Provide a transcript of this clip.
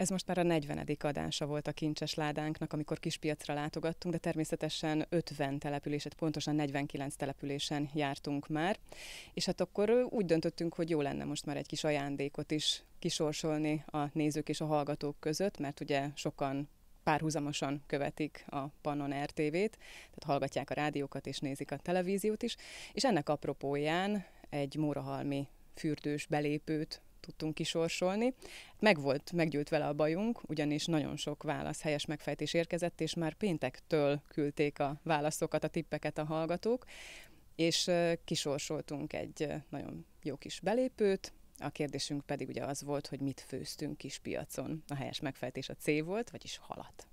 Ez most már a 40. adása volt a kincses ládánknak, amikor kispiacra látogattunk, de természetesen 50 településet, pontosan 49 településen jártunk már, és hát akkor úgy döntöttünk, hogy jó lenne most már egy kis ajándékot is kisorsolni a nézők és a hallgatók között, mert ugye sokan párhuzamosan követik a Pannon RTV-t, tehát hallgatják a rádiókat és nézik a televíziót is, és ennek apropóján egy Mórahalmi fürdős belépőt tudtunk kisorsolni. Meg volt, meggyűlt vele a bajunk, ugyanis nagyon sok válasz, helyes megfejtés érkezett, és már péntektől küldték a válaszokat, a tippeket a hallgatók, és kisorsoltunk egy nagyon jó kis belépőt, a kérdésünk pedig ugye az volt, hogy mit főztünk kis piacon. A helyes megfejtés a C volt, vagyis halat.